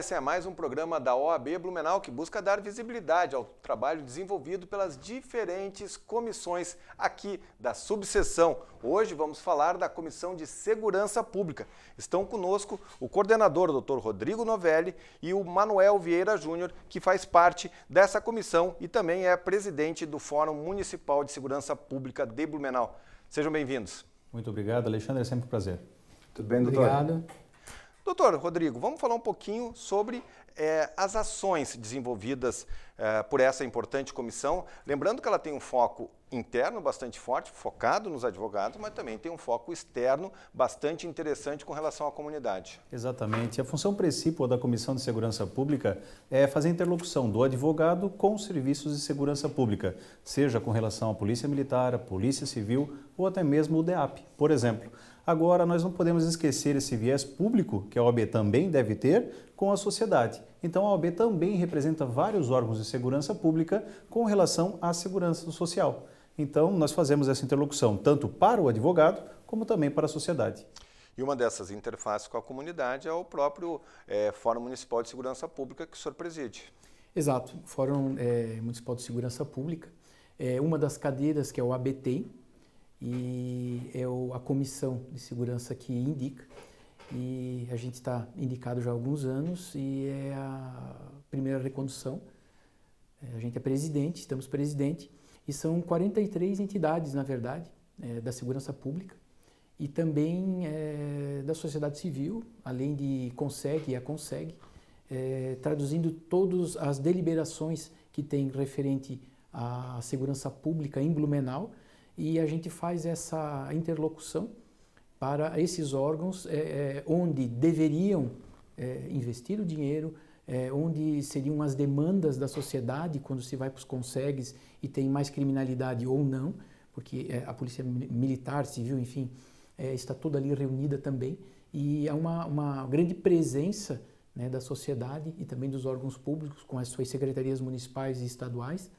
esse é mais um programa da OAB Blumenau que busca dar visibilidade ao trabalho desenvolvido pelas diferentes comissões aqui da subseção. Hoje vamos falar da Comissão de Segurança Pública. Estão conosco o coordenador, doutor Dr. Rodrigo Novelli, e o Manuel Vieira Júnior, que faz parte dessa comissão e também é presidente do Fórum Municipal de Segurança Pública de Blumenau. Sejam bem-vindos. Muito obrigado, Alexandre. É sempre um prazer. Tudo bem, doutor? Obrigado. Doutor Rodrigo, vamos falar um pouquinho sobre é, as ações desenvolvidas é, por essa importante comissão. Lembrando que ela tem um foco interno bastante forte, focado nos advogados, mas também tem um foco externo bastante interessante com relação à comunidade. Exatamente. A função principal da Comissão de Segurança Pública é fazer interlocução do advogado com os serviços de segurança pública, seja com relação à Polícia Militar, à Polícia Civil ou até mesmo o DEAP, por exemplo. Agora, nós não podemos esquecer esse viés público, que a OAB também deve ter, com a sociedade. Então, a OAB também representa vários órgãos de segurança pública com relação à segurança social. Então, nós fazemos essa interlocução tanto para o advogado como também para a sociedade. E uma dessas interfaces com a comunidade é o próprio é, Fórum Municipal de Segurança Pública que o senhor preside. Exato. Fórum é, Municipal de Segurança Pública. É uma das cadeiras que é o tem e é a comissão de segurança que indica. E a gente está indicado já há alguns anos e é a primeira recondução. É, a gente é presidente, estamos presidente, e são 43 entidades, na verdade, é, da segurança pública e também é, da sociedade civil, além de consegue e a consegue, é, traduzindo todas as deliberações que tem referente à segurança pública em Blumenau e a gente faz essa interlocução para esses órgãos é, é, onde deveriam é, investir o dinheiro, é, onde seriam as demandas da sociedade quando se vai para os consegues e tem mais criminalidade ou não, porque é, a polícia militar, civil, enfim, é, está toda ali reunida também e há uma, uma grande presença né, da sociedade e também dos órgãos públicos com as suas secretarias municipais e estaduais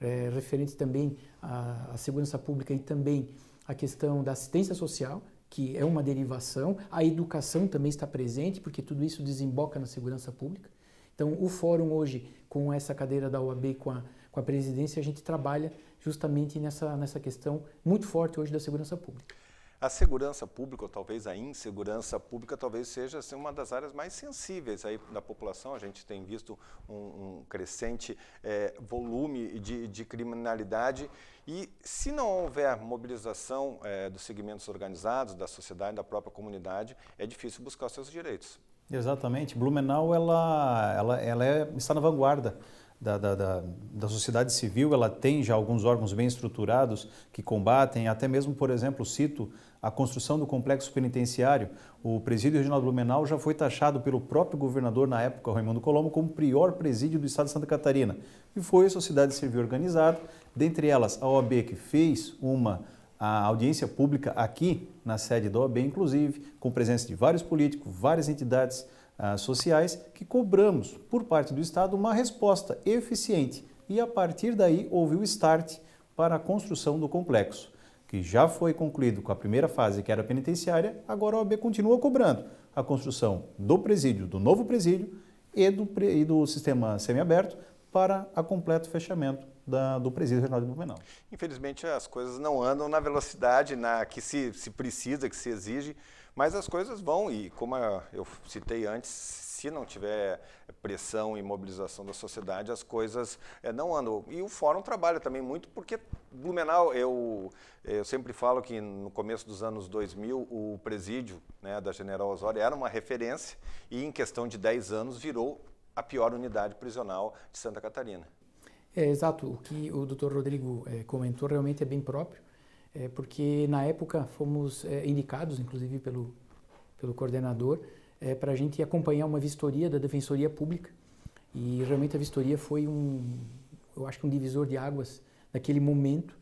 é, referente também à, à, segurança pública e também à questão da assistência social, que é uma derivação. A educação também está presente, porque tudo isso desemboca na segurança pública. Então, o fórum hoje, com essa cadeira da OAB, com a, com a presidência, a gente trabalha justamente nessa, nessa questão muito forte hoje da segurança pública. A segurança pública, ou talvez a insegurança pública, talvez seja assim, uma das áreas mais sensíveis aí da população. A gente tem visto um, um crescente é, volume de, de, criminalidade. E se não houver mobilização é, dos segmentos organizados, da sociedade, da própria comunidade, é difícil buscar os seus direitos. Exatamente. Blumenau ela, ela, ela é, está na vanguarda da, da, da, da, sociedade civil, ela tem já alguns órgãos bem estruturados que combatem, até mesmo, por exemplo, cito a construção do complexo penitenciário. O presídio Reginaldo Blumenau já foi taxado pelo próprio governador na época, Raimundo Colombo, como o pior presídio do estado de Santa Catarina. E foi a sociedade civil organizada, dentre elas a OAB, que fez uma a audiência pública aqui na sede da OAB, inclusive, com presença de vários políticos, várias entidades ah, sociais que cobramos por parte do Estado uma resposta eficiente e a partir daí houve o start para a construção do complexo, que já foi concluído com a primeira fase que era penitenciária, agora a OAB continua cobrando a construção do presídio, do novo presídio e do, e do sistema semiaberto para a completo fechamento da, do Presídio Regional de Blumenau. Infelizmente, as coisas não andam na velocidade na que se, se precisa, que se exige, mas as coisas vão e, como eu citei antes, se não tiver pressão e mobilização da sociedade, as coisas é, não andam. E o fórum trabalha também muito, porque Blumenau, eu, eu sempre falo que no começo dos anos 2000, o presídio né, da General Osório era uma referência e em questão de 10 anos virou a pior unidade prisional de Santa Catarina. É, exato. O que o Dr. Rodrigo é, comentou realmente é bem próprio, é, porque na época fomos é, indicados, inclusive pelo, pelo coordenador, é, para a gente acompanhar uma vistoria da Defensoria Pública. E realmente a vistoria foi um, eu acho que um divisor de águas naquele momento,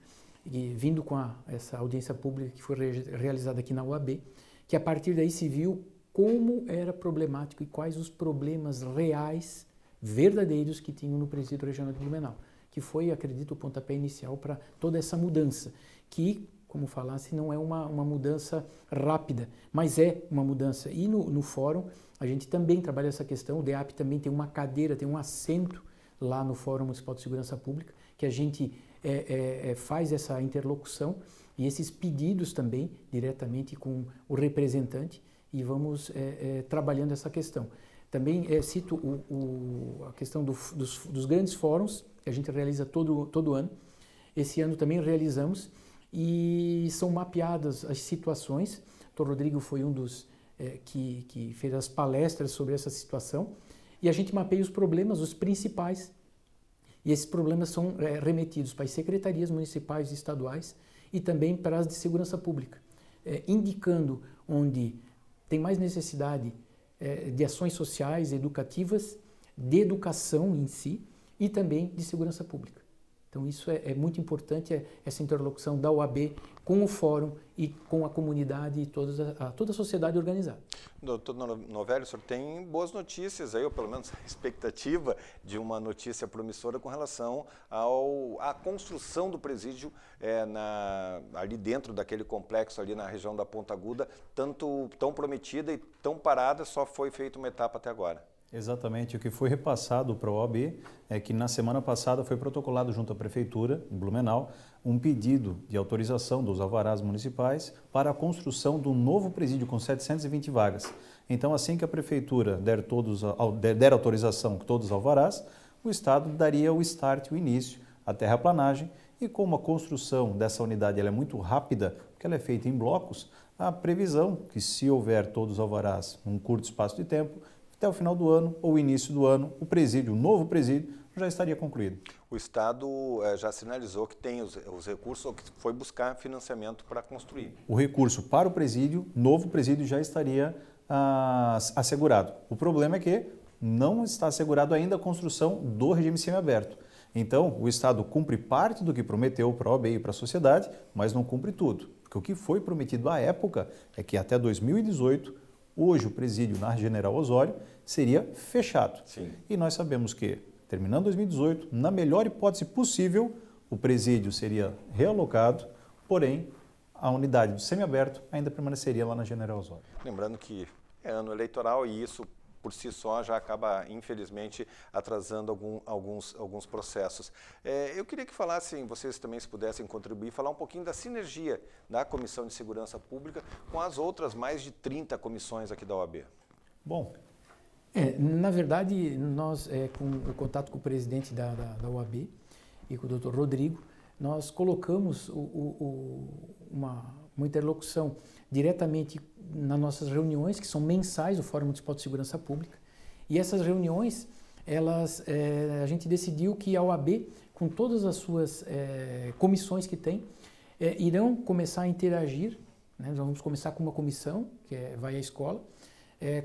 e vindo com a, essa audiência pública que foi re, realizada aqui na UAB, que a partir daí se viu como era problemático e quais os problemas reais verdadeiros que tinham no presídio regional de Blumenau, que foi, acredito, o pontapé inicial para toda essa mudança, que, como falasse, não é uma, uma mudança rápida, mas é uma mudança. E no, no fórum a gente também trabalha essa questão, o DEAP também tem uma cadeira, tem um assento lá no Fórum Municipal de Segurança Pública, que a gente é, é, é faz essa interlocução e esses pedidos também diretamente com o representante e vamos é, é trabalhando essa questão. Também é, cito o, o, a questão do, dos, dos, grandes fóruns, que a gente realiza todo, todo ano. Esse ano também realizamos e são mapeadas as situações. Dr. Rodrigo foi um dos é, que, que fez as palestras sobre essa situação. E a gente mapeia os problemas, os principais. E esses problemas são é, remetidos para as secretarias municipais e estaduais e também para as de segurança pública, é, indicando onde tem mais necessidade é, de ações sociais, educativas, de educação em si e também de segurança pública. Então isso é, é muito importante, é, essa interlocução da OAB com o fórum e com a comunidade e toda a, toda a sociedade organizada. Doutor Novelli, o senhor tem boas notícias aí, ou pelo menos a expectativa de uma notícia promissora com relação ao, à construção do presídio é, na, ali dentro daquele complexo, ali na região da Ponta Aguda, tanto tão prometida e tão parada, só foi feita uma etapa até agora. Exatamente. O que foi repassado para o OAB é que na semana passada foi protocolado junto à Prefeitura, em Blumenau, um pedido de autorização dos alvarás municipais para a construção do novo presídio com 720 vagas. Então, assim que a Prefeitura der, todos, der autorização com todos os alvarás, o Estado daria o start, o início, à terraplanagem. E como a construção dessa unidade é muito rápida, porque ela é feita em blocos, a previsão que se houver todos os alvarás num curto espaço de tempo, até o final do ano ou início do ano, o presídio, o novo presídio, já estaria concluído. O Estado é, já sinalizou que tem os, os recursos, ou que foi buscar financiamento para construir. O recurso para o presídio, novo presídio, já estaria ah, assegurado. O problema é que não está assegurado ainda a construção do regime semiaberto. Então, o Estado cumpre parte do que prometeu para a OAB e para a sociedade, mas não cumpre tudo. Porque o que foi prometido à época é que até 2018 Hoje, o presídio na General Osório seria fechado. Sim. E nós sabemos que, terminando 2018, na melhor hipótese possível, o presídio seria realocado, porém, a unidade de semiaberto ainda permaneceria lá na General Osório. Lembrando que é ano eleitoral e isso por si só já acaba, infelizmente, atrasando algum, alguns, alguns processos. É, eu queria que falassem, vocês também se pudessem contribuir, falar um pouquinho da sinergia da Comissão de Segurança Pública com as outras mais de 30 comissões aqui da OAB. Bom, é, na verdade, nós, é, com o contato com o presidente da, da, da OAB e com o doutor Rodrigo, nós colocamos o, o, o, uma, uma interlocução diretamente nas nossas reuniões, que são mensais, o Fórum Municipal de Segurança Pública. E essas reuniões, elas, é, a gente decidiu que a OAB, com todas as suas é, comissões que tem, é, irão começar a interagir. Né? Nós vamos começar com uma comissão, que é, vai à escola,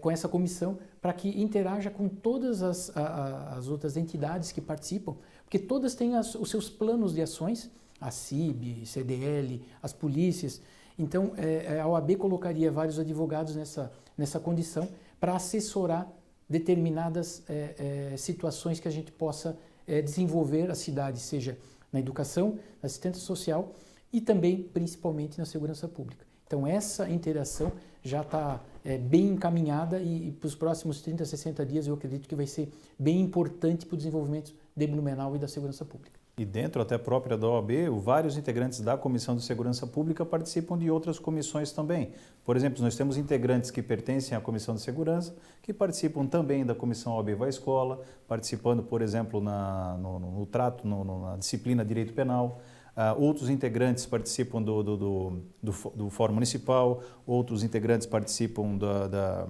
com essa comissão, para que interaja com todas as, a, a, as outras entidades que participam, porque todas têm as, os seus planos de ações, a CIB, CDL, as polícias, então, é, é a OAB colocaria vários advogados nessa, nessa condição para assessorar determinadas é, é, situações que a gente possa é, desenvolver a cidade, seja na educação, na assistência social e também, principalmente, na segurança pública. Então, essa interação já está é, bem encaminhada e, e para os próximos 30, 60 dias eu acredito que vai ser bem importante para o desenvolvimento de Blumenau e da segurança pública e dentro até própria da OAB, vários integrantes da Comissão de Segurança Pública participam de outras comissões também. Por exemplo, nós temos integrantes que pertencem à Comissão de Segurança, que participam também da Comissão OAB Vai Escola, participando, por exemplo, na, no, no, no trato, no, na disciplina Direito Penal. Uh, outros integrantes participam do, do, do, do, do Fórum Municipal, outros integrantes participam da, da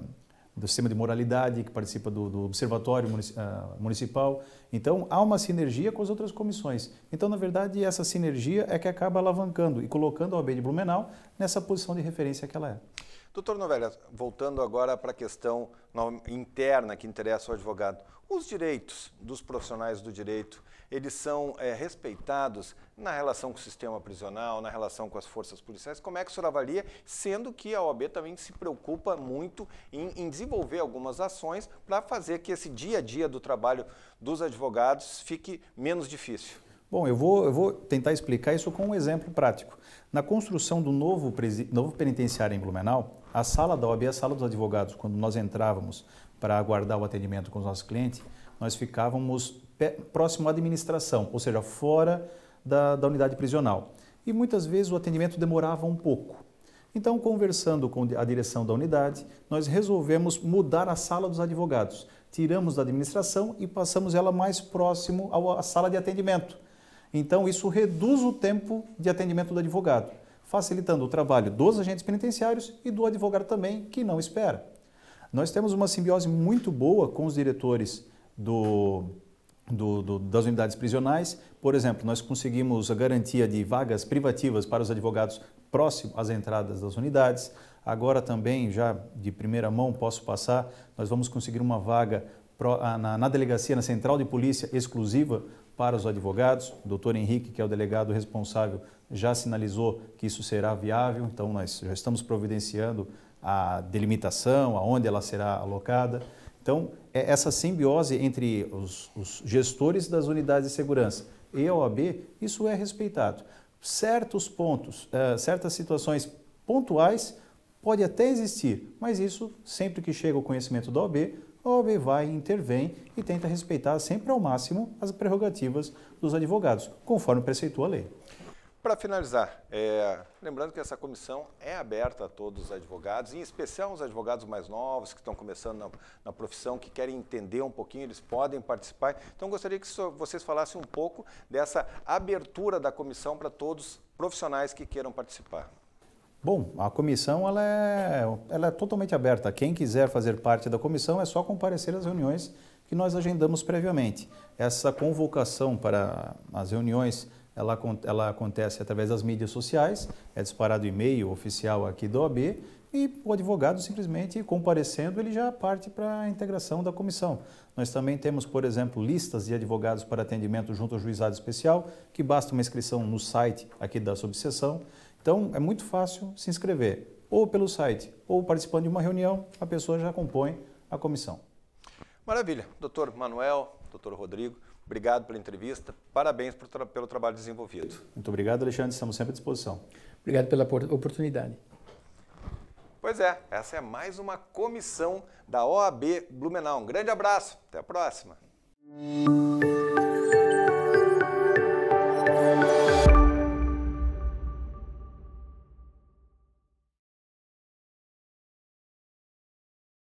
do sistema de moralidade, que participa do, do Observatório ah, Municipal. Então, há uma sinergia com as outras comissões. Então, na verdade, essa sinergia é que acaba alavancando e colocando a OAB de Blumenau nessa posição de referência que ela é. Doutor Novelha, voltando agora para a questão interna que interessa ao advogado, os direitos dos profissionais do direito, eles são é, respeitados na relação com o sistema prisional, na relação com as forças policiais? Como é que o senhor avalia, sendo que a OAB também se preocupa muito em, em desenvolver algumas ações para fazer que esse dia a dia do trabalho dos advogados fique menos difícil? Bom, eu vou, eu vou tentar explicar isso com um exemplo prático. Na construção do novo, novo penitenciário em Blumenau, a sala da OAB, a sala dos advogados, quando nós entrávamos para aguardar o atendimento com os nossos clientes, nós ficávamos próximo à administração, ou seja, fora da, da unidade prisional. E muitas vezes o atendimento demorava um pouco. Então, conversando com a direção da unidade, nós resolvemos mudar a sala dos advogados. Tiramos da administração e passamos ela mais próximo à sala de atendimento então, isso reduz o tempo de atendimento do advogado, facilitando o trabalho dos agentes penitenciários e do advogado também, que não espera. Nós temos uma simbiose muito boa com os diretores do, do, do, das unidades prisionais. Por exemplo, nós conseguimos a garantia de vagas privativas para os advogados próximo às entradas das unidades. Agora também, já de primeira mão, posso passar, nós vamos conseguir uma vaga ah, na, na delegacia, na central de polícia exclusiva para os advogados. O doutor Henrique, que é o delegado responsável, já sinalizou que isso será viável, então nós já estamos providenciando a delimitação, aonde ela será alocada. Então, é essa simbiose entre os, os gestores das unidades de segurança e a OAB, isso é respeitado. Certos pontos, uh, certas situações pontuais pode até existir, mas isso sempre que chega ao conhecimento da OAB, a OAB vai, intervém e tenta respeitar sempre ao máximo as prerrogativas dos advogados, conforme preceitua a lei. Para finalizar, é, lembrando que essa comissão é aberta a todos os advogados, em especial os advogados mais novos que estão começando na, na profissão, que querem entender um pouquinho, eles podem participar. Então, gostaria que vocês falassem um pouco dessa abertura da comissão para todos os profissionais que queiram participar. Bom, a comissão ela é, ela é totalmente aberta. Quem quiser fazer parte da comissão é só comparecer às reuniões que nós agendamos previamente. Essa convocação para as reuniões ela, ela acontece através das mídias sociais, é disparado e-mail oficial aqui da OAB e o advogado simplesmente comparecendo ele já parte para a integração da comissão. Nós também temos, por exemplo, listas de advogados para atendimento junto ao juizado especial, que basta uma inscrição no site aqui da subseção. Então, é muito fácil se inscrever, ou pelo site, ou participando de uma reunião, a pessoa já compõe a comissão. Maravilha. Doutor Manuel, doutor Rodrigo, obrigado pela entrevista, parabéns tra pelo trabalho desenvolvido. Muito obrigado, Alexandre, estamos sempre à disposição. Obrigado pela oportunidade. Pois é, essa é mais uma comissão da OAB Blumenau. Um grande abraço, até a próxima.